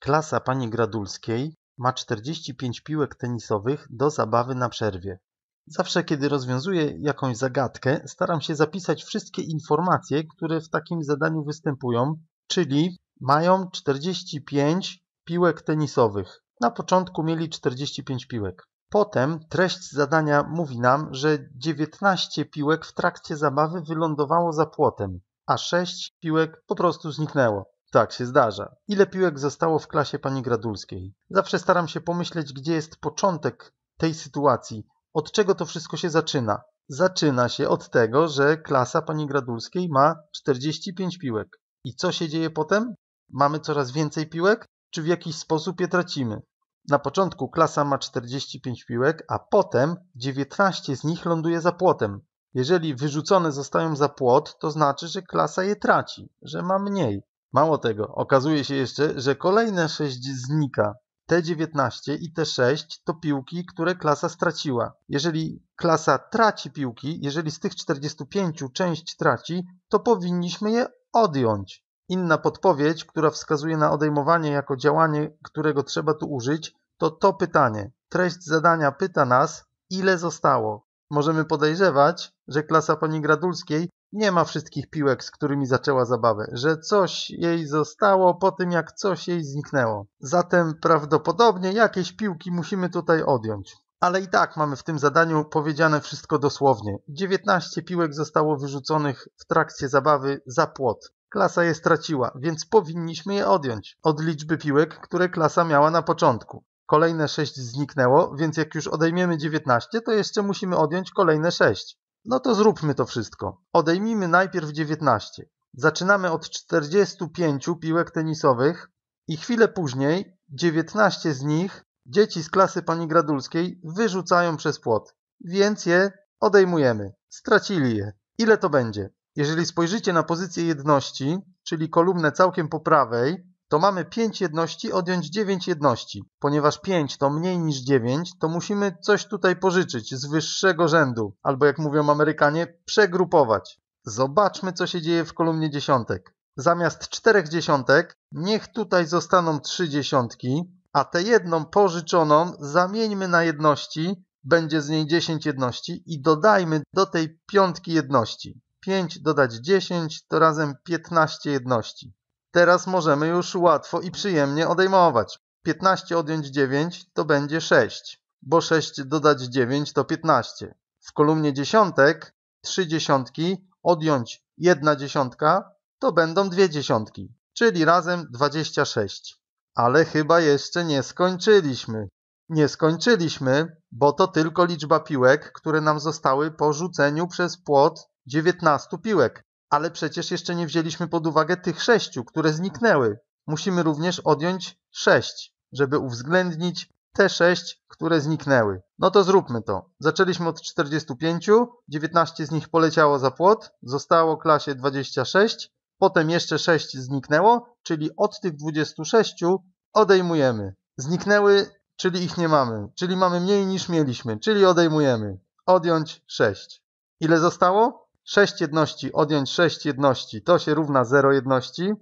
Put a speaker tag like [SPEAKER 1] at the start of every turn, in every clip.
[SPEAKER 1] Klasa pani Gradulskiej ma 45 piłek tenisowych do zabawy na przerwie. Zawsze kiedy rozwiązuję jakąś zagadkę, staram się zapisać wszystkie informacje, które w takim zadaniu występują, czyli mają 45 piłek tenisowych. Na początku mieli 45 piłek. Potem treść zadania mówi nam, że 19 piłek w trakcie zabawy wylądowało za płotem, a 6 piłek po prostu zniknęło. Tak się zdarza. Ile piłek zostało w klasie pani Gradulskiej? Zawsze staram się pomyśleć, gdzie jest początek tej sytuacji, od czego to wszystko się zaczyna. Zaczyna się od tego, że klasa pani Gradulskiej ma 45 piłek. I co się dzieje potem? Mamy coraz więcej piłek, czy w jakiś sposób je tracimy? Na początku klasa ma 45 piłek, a potem 19 z nich ląduje za płotem. Jeżeli wyrzucone zostają za płot, to znaczy, że klasa je traci, że ma mniej. Mało tego, okazuje się jeszcze, że kolejne 6 znika. T19 i T6 to piłki, które klasa straciła. Jeżeli klasa traci piłki, jeżeli z tych 45 część traci, to powinniśmy je odjąć. Inna podpowiedź, która wskazuje na odejmowanie jako działanie, którego trzeba tu użyć, to to pytanie. Treść zadania pyta nas, ile zostało. Możemy podejrzewać, że klasa pani Gradulskiej nie ma wszystkich piłek, z którymi zaczęła zabawę, że coś jej zostało po tym, jak coś jej zniknęło. Zatem prawdopodobnie jakieś piłki musimy tutaj odjąć. Ale i tak mamy w tym zadaniu powiedziane wszystko dosłownie. 19 piłek zostało wyrzuconych w trakcie zabawy za płot. Klasa je straciła, więc powinniśmy je odjąć od liczby piłek, które klasa miała na początku. Kolejne 6 zniknęło, więc jak już odejmiemy 19, to jeszcze musimy odjąć kolejne 6. No to zróbmy to wszystko. Odejmijmy najpierw 19. Zaczynamy od 45 piłek tenisowych i chwilę później 19 z nich dzieci z klasy pani Gradulskiej wyrzucają przez płot. Więc je odejmujemy. Stracili je. Ile to będzie? Jeżeli spojrzycie na pozycję jedności, czyli kolumnę całkiem po prawej, to mamy 5 jedności odjąć 9 jedności. Ponieważ 5 to mniej niż 9, to musimy coś tutaj pożyczyć z wyższego rzędu, albo jak mówią Amerykanie, przegrupować. Zobaczmy, co się dzieje w kolumnie dziesiątek. Zamiast czterech dziesiątek, niech tutaj zostaną trzy dziesiątki, a tę jedną pożyczoną zamieńmy na jedności, będzie z niej 10 jedności i dodajmy do tej piątki jedności. 5 dodać 10 to razem 15 jedności. Teraz możemy już łatwo i przyjemnie odejmować. 15 odjąć 9 to będzie 6, bo 6 dodać 9 to 15. W kolumnie dziesiątek 3 dziesiątki odjąć 1 dziesiątka to będą 2 dziesiątki, czyli razem 26. Ale chyba jeszcze nie skończyliśmy. Nie skończyliśmy, bo to tylko liczba piłek, które nam zostały po rzuceniu przez płot 19 piłek ale przecież jeszcze nie wzięliśmy pod uwagę tych sześciu, które zniknęły. Musimy również odjąć sześć, żeby uwzględnić te sześć, które zniknęły. No to zróbmy to. Zaczęliśmy od 45, 19 z nich poleciało za płot, zostało klasie 26, potem jeszcze 6 zniknęło, czyli od tych 26 odejmujemy. Zniknęły, czyli ich nie mamy, czyli mamy mniej niż mieliśmy, czyli odejmujemy. Odjąć 6. Ile zostało? 6 jedności odjąć 6 jedności to się równa 0 jedności.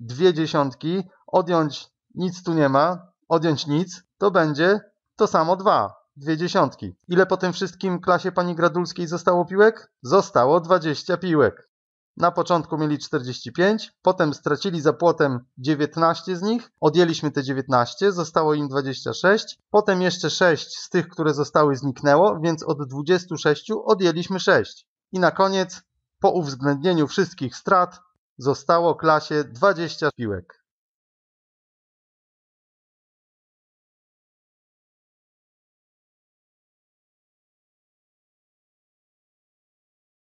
[SPEAKER 1] 2 dziesiątki odjąć nic tu nie ma, odjąć nic to będzie to samo 2. 2 dziesiątki. Ile po tym wszystkim klasie pani Gradulskiej zostało piłek? Zostało 20 piłek. Na początku mieli 45, potem stracili za płotem 19 z nich, odjęliśmy te 19, zostało im 26, potem jeszcze 6 z tych, które zostały zniknęło, więc od 26 odjęliśmy 6. I na koniec, po uwzględnieniu wszystkich strat, zostało klasie 20 piłek.